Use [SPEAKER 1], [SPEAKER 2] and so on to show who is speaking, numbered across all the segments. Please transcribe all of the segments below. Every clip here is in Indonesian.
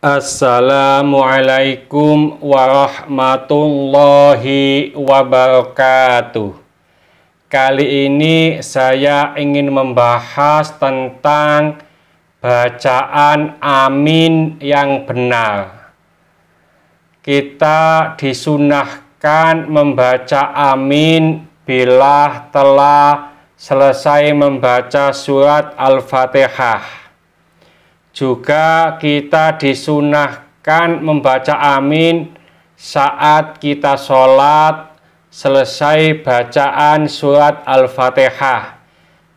[SPEAKER 1] Assalamualaikum warahmatullahi wabarakatuh. Kali ini saya ingin membahas tentang bacaan amin yang benar. Kita disunahkan membaca amin bila telah selesai membaca surat Al-Fatihah juga kita disunahkan membaca amin saat kita sholat selesai bacaan surat Al-Fatihah.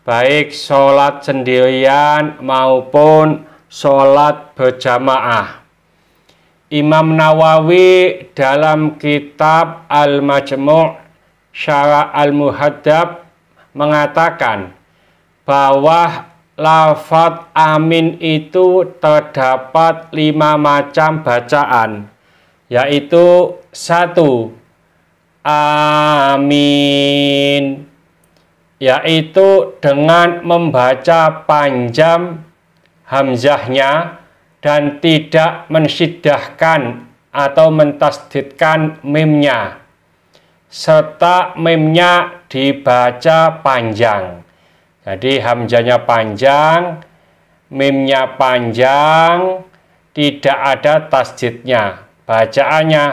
[SPEAKER 1] Baik sholat sendirian maupun sholat berjamaah. Imam Nawawi dalam kitab Al-Majmu' Syara Al-Muhaddab mengatakan bahwa lafat amin itu terdapat lima macam bacaan yaitu satu amin yaitu dengan membaca panjang hamzahnya dan tidak mensidahkan atau mentasdidkan mimnya serta mimnya dibaca panjang jadi hamzahnya panjang, mimnya panjang, tidak ada tasjidnya. Bacaannya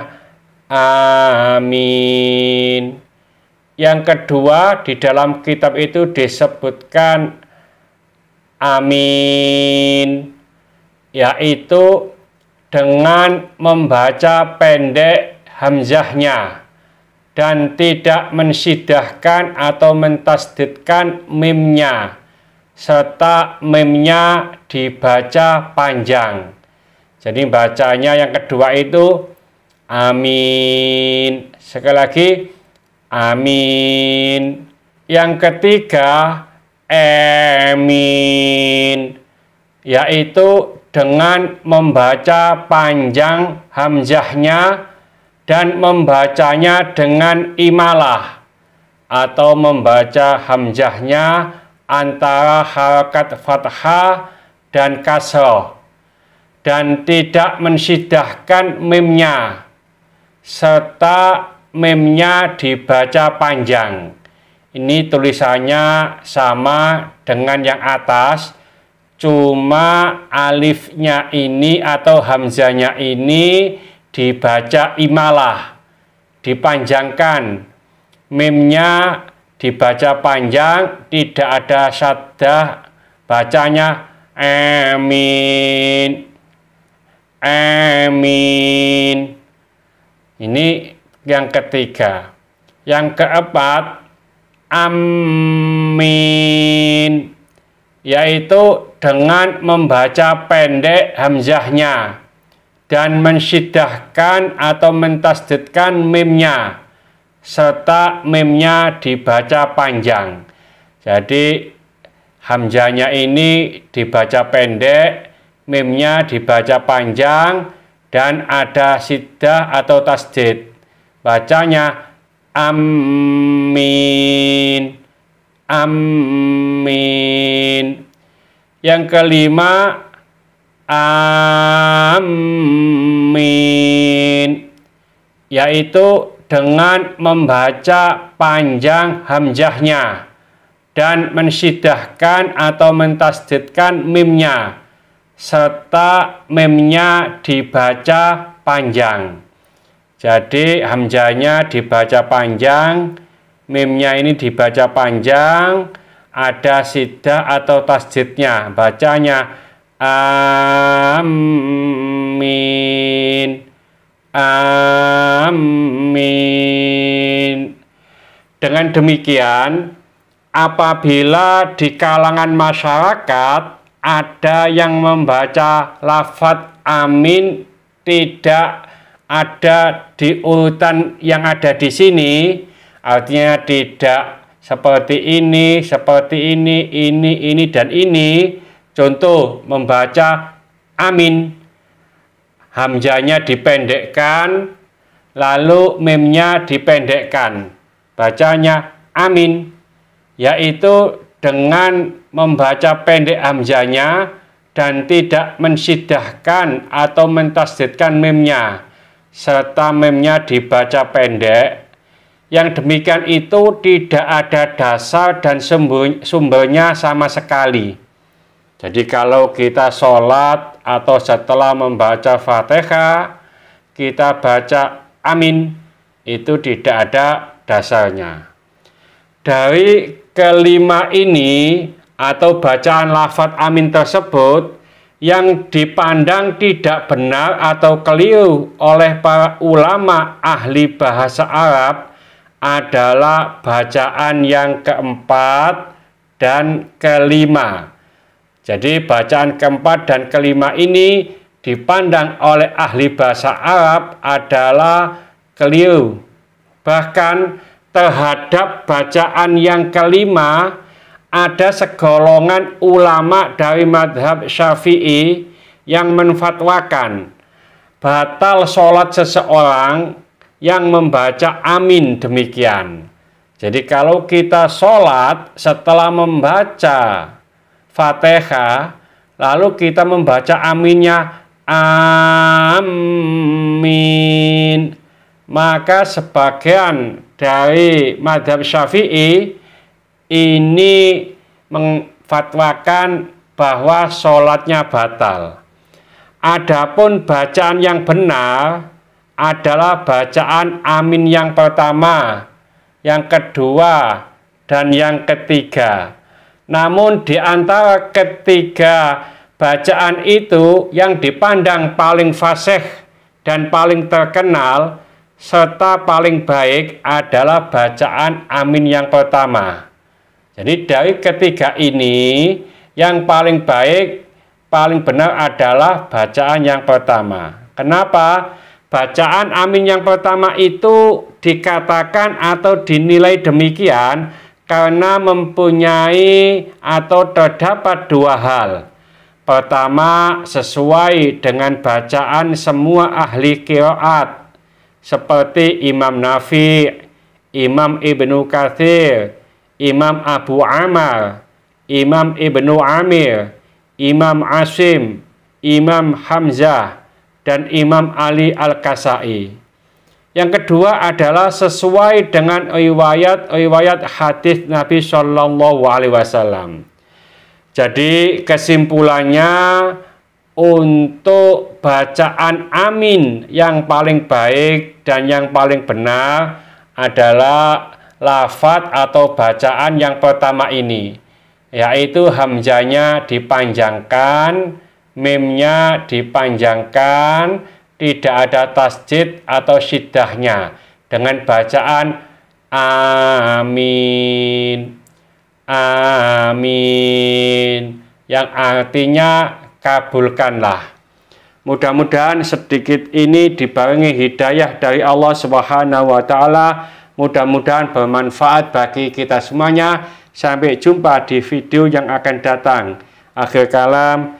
[SPEAKER 1] amin. Yang kedua, di dalam kitab itu disebutkan amin yaitu dengan membaca pendek hamzahnya dan tidak mensidahkan atau mentasdidkan mimnya serta mimnya dibaca panjang. Jadi bacanya yang kedua itu amin. Sekali lagi amin. Yang ketiga amin yaitu dengan membaca panjang hamzahnya dan membacanya dengan imalah atau membaca hamzahnya antara harakat fathah dan kasroh dan tidak mensidahkan mimnya serta mimnya dibaca panjang ini tulisannya sama dengan yang atas cuma alifnya ini atau hamzanya ini dibaca imalah, dipanjangkan. Mimnya dibaca panjang, tidak ada sadah, bacanya amin. Amin. Ini yang ketiga. Yang keempat, amin. Yaitu dengan membaca pendek hamzahnya dan mensidahkan atau mentasdidkan mimnya serta mimnya dibaca panjang. Jadi hamzanya ini dibaca pendek, mimnya dibaca panjang dan ada sidah atau tasdid. Bacanya amin. Amin. Yang kelima amin yaitu dengan membaca panjang hamjahnya dan mensidahkan atau mentasdidkan mimnya serta mimnya dibaca panjang. Jadi hamzahnya dibaca panjang, mimnya ini dibaca panjang, ada sidah atau tasjidnya, bacanya amin. Amin. Dengan demikian, apabila di kalangan masyarakat ada yang membaca lafat amin tidak ada di urutan yang ada di sini, artinya tidak seperti ini, seperti ini, ini, ini, dan ini. Contoh membaca amin hamzanya dipendekkan, lalu memnya dipendekkan. Bacanya amin, yaitu dengan membaca pendek hamzanya dan tidak mensidahkan atau mentasdidkan memnya, serta memnya dibaca pendek. Yang demikian itu tidak ada dasar dan sumbernya sama sekali. Jadi kalau kita sholat atau setelah membaca fatihah, kita baca amin, itu tidak ada dasarnya. Dari kelima ini atau bacaan lafat amin tersebut yang dipandang tidak benar atau keliru oleh para ulama ahli bahasa Arab adalah bacaan yang keempat dan kelima jadi bacaan keempat dan kelima ini dipandang oleh ahli bahasa Arab adalah keliru. Bahkan terhadap bacaan yang kelima ada segolongan ulama dari madhab syafi'i yang menfatwakan batal sholat seseorang yang membaca amin demikian. Jadi kalau kita sholat setelah membaca Fatihah, lalu kita membaca aminnya amin. Maka sebagian dari madhab Syafi'i ini mengfatwakan bahwa sholatnya batal. Adapun bacaan yang benar adalah bacaan amin yang pertama, yang kedua, dan yang ketiga. Namun di antara ketiga bacaan itu yang dipandang paling fasih dan paling terkenal serta paling baik adalah bacaan amin yang pertama. Jadi dari ketiga ini yang paling baik, paling benar adalah bacaan yang pertama. Kenapa? Bacaan amin yang pertama itu dikatakan atau dinilai demikian karena mempunyai atau terdapat dua hal. Pertama, sesuai dengan bacaan semua ahli kiroat, seperti Imam Nafi, Imam Ibnu Kathir, Imam Abu Amar, Imam Ibnu Amir, Imam Asim, Imam Hamzah, dan Imam Ali Al-Kasai. Yang kedua adalah sesuai dengan riwayat-riwayat hadis Nabi Shallallahu Alaihi Wasallam. Jadi kesimpulannya untuk bacaan amin yang paling baik dan yang paling benar adalah lafat atau bacaan yang pertama ini yaitu hamzanya dipanjangkan, mimnya dipanjangkan, tidak ada tasjid atau sidahnya dengan bacaan amin amin yang artinya kabulkanlah mudah-mudahan sedikit ini dibarengi hidayah dari Allah Subhanahu wa taala mudah-mudahan bermanfaat bagi kita semuanya sampai jumpa di video yang akan datang akhir kalam